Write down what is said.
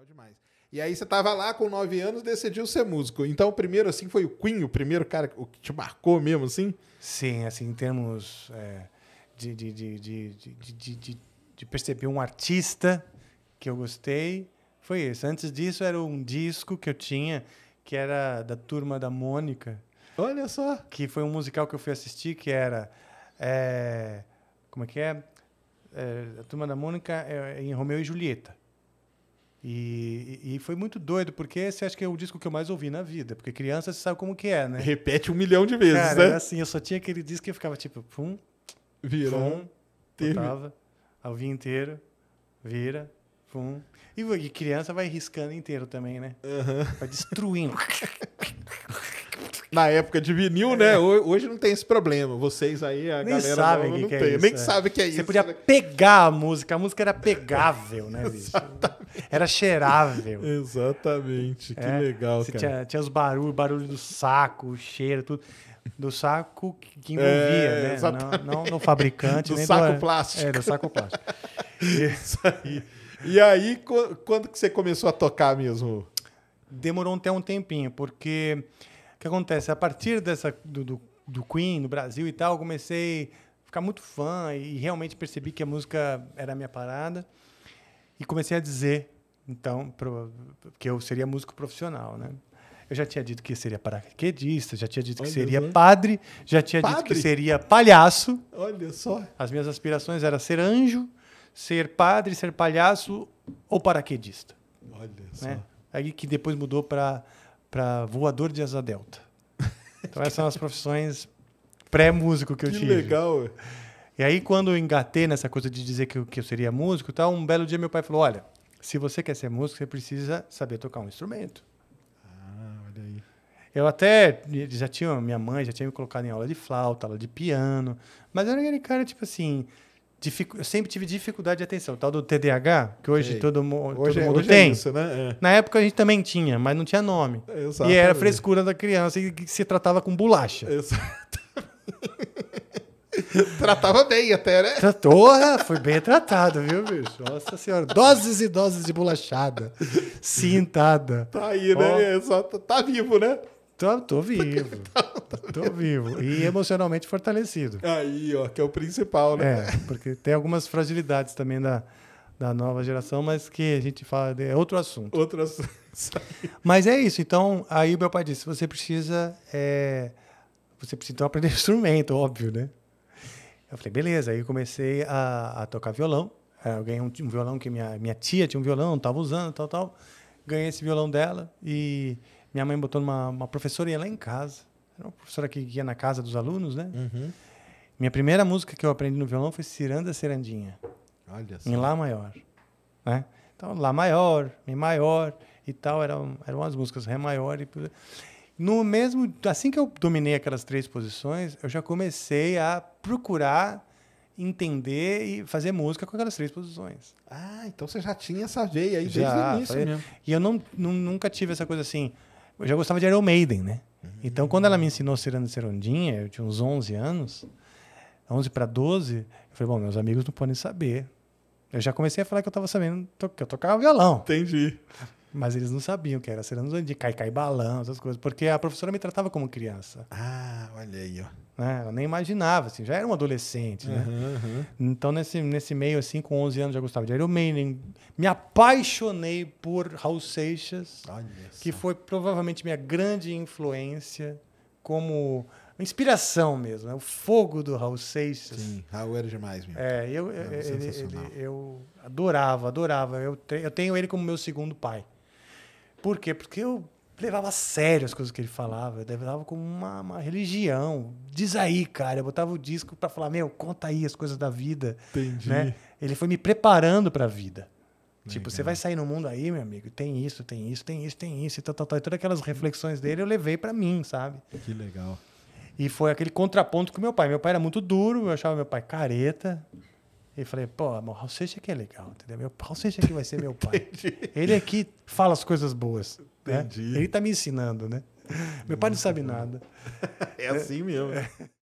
Legal demais. E aí você tava lá com 9 anos decidiu ser músico. Então o primeiro, assim, foi o Queen, o primeiro cara o que te marcou mesmo, assim? Sim, assim, em termos de, de, de, de, de perceber um artista que eu gostei, foi esse. Antes disso, era um disco que eu tinha, que era da turma da Mônica. Olha só! Que foi um musical que eu fui assistir, que era. É, como é que é? é a turma da Mônica é, em Romeu e Julieta. E, e, foi muito doido, porque esse acho que é o disco que eu mais ouvi na vida, porque criança você sabe como que é, né? Repete um milhão de vezes, Cara, né? Era assim, eu só tinha aquele disco que eu ficava tipo, pum, vira, pum, botava, ao dia inteiro, vira, pum. E, e, criança vai riscando inteiro também, né? Uhum. Vai destruindo. na época de vinil, né? É. Hoje não tem esse problema. Vocês aí, a Nem galera sabe não, não que é tem. é isso, Nem é. sabe que é Você isso. Você podia né? pegar a música. A música era pegável, né, bicho? era cheirável. Exatamente. Que é. legal, Você cara. Tinha, tinha os barulhos, barulho do saco, o cheiro, tudo do saco que envolvia, é, né? Não, não, no fabricante. Do saco do... É, plástico. É, do saco plástico. Isso aí. E aí, quando que você começou a tocar mesmo? Demorou até um tempinho, porque o que acontece? A partir dessa do, do, do Queen no Brasil e tal, eu comecei a ficar muito fã e realmente percebi que a música era a minha parada. E comecei a dizer, então, pro, que eu seria músico profissional, né? Eu já tinha dito que seria paraquedista, já tinha dito Olha que seria Deus, padre, já tinha padre? dito que seria palhaço. Olha só. As minhas aspirações eram ser anjo, ser padre, ser palhaço ou paraquedista. Olha né? só. Aí que depois mudou para para voador de asa delta. Então essas são as profissões pré-músico que eu que tive. Que legal. E aí quando eu engatei nessa coisa de dizer que eu, que eu seria músico, tal, um belo dia meu pai falou: "Olha, se você quer ser músico, você precisa saber tocar um instrumento". Ah, olha aí. Eu até já tinha minha mãe já tinha me colocado em aula de flauta, aula de piano, mas eu era aquele cara tipo assim, eu sempre tive dificuldade de atenção, tal do TDAH, que hoje Sei. todo, hoje, todo é mundo hoje é tem. É isso, né? é. Na época a gente também tinha, mas não tinha nome. Exatamente. E era frescura da criança e se tratava com bolacha. Exatamente. Tratava bem até, né? Tratou, foi bem tratado, viu, bicho? Nossa senhora. Doses e doses de bolachada. sintada Tá aí, né? exato tá vivo, né? Tô, tô vivo. Estou vivo e emocionalmente fortalecido. Aí, ó, que é o principal, né? É, porque tem algumas fragilidades também da, da nova geração, mas que a gente fala de, é outro assunto. Outro assunto. mas é isso. Então, aí meu pai disse: você precisa, é, você precisa então, aprender instrumento, óbvio, né? Eu falei, beleza. Aí comecei a, a tocar violão. Eu ganhei um, um, violão que minha, minha tia tinha um violão, estava usando, tal, tal. Ganhei esse violão dela e minha mãe botou uma, uma professorinha lá em casa. Era uma professora que ia na casa dos alunos, né? Uhum. Minha primeira música que eu aprendi no violão foi Ciranda Cirandinha. Olha só. Em Lá maior. Né? Então, Lá maior, Mi maior e tal. Eram, eram as músicas Ré maior e... No mesmo, assim que eu dominei aquelas três posições, eu já comecei a procurar entender e fazer música com aquelas três posições. Ah, então você já tinha essa veia aí já, desde o início falei, mesmo. E eu não, não, nunca tive essa coisa assim. Eu já gostava de Iron Maiden, né? Então, quando ela me ensinou Ciranda Serondinha, eu tinha uns 11 anos, 11 para 12, eu falei, bom, meus amigos não podem saber. Eu já comecei a falar que eu estava sabendo que eu tocava violão. Entendi. Mas eles não sabiam que era Cirano de cai-cai balão, essas coisas, porque a professora me tratava como criança. Ah, olha aí, ó. Né? Eu nem imaginava, assim, já era um adolescente, uhum, né? Uhum. Então, nesse, nesse meio, assim, com 11 anos, já gostava de Iron Maiden. Me apaixonei por Raul Seixas, olha que foi provavelmente minha grande influência como inspiração mesmo, né? o fogo do Raul Seixas. Sim, Raul era demais mesmo. É, eu, ele, ele, eu adorava, adorava. Eu, eu tenho ele como meu segundo pai. Por quê? Porque eu levava a sério as coisas que ele falava. Eu levava como uma, uma religião. Diz aí, cara. Eu botava o disco para falar, meu, conta aí as coisas da vida. Entendi. Né? Ele foi me preparando para a vida. Tipo, você vai sair no mundo aí, meu amigo, tem isso, tem isso, tem isso, tem isso, e tal, tal, tal. E todas aquelas reflexões dele eu levei para mim, sabe? Que legal. E foi aquele contraponto com meu pai. Meu pai era muito duro, eu achava meu pai careta, e falei, pô, o Raul é que é legal, entendeu? Meu Raul é que vai ser meu pai. Ele é que fala as coisas boas. Né? Entendi. Né? Ele tá me ensinando, né? Meu pai não sabe nada. É assim mesmo. É.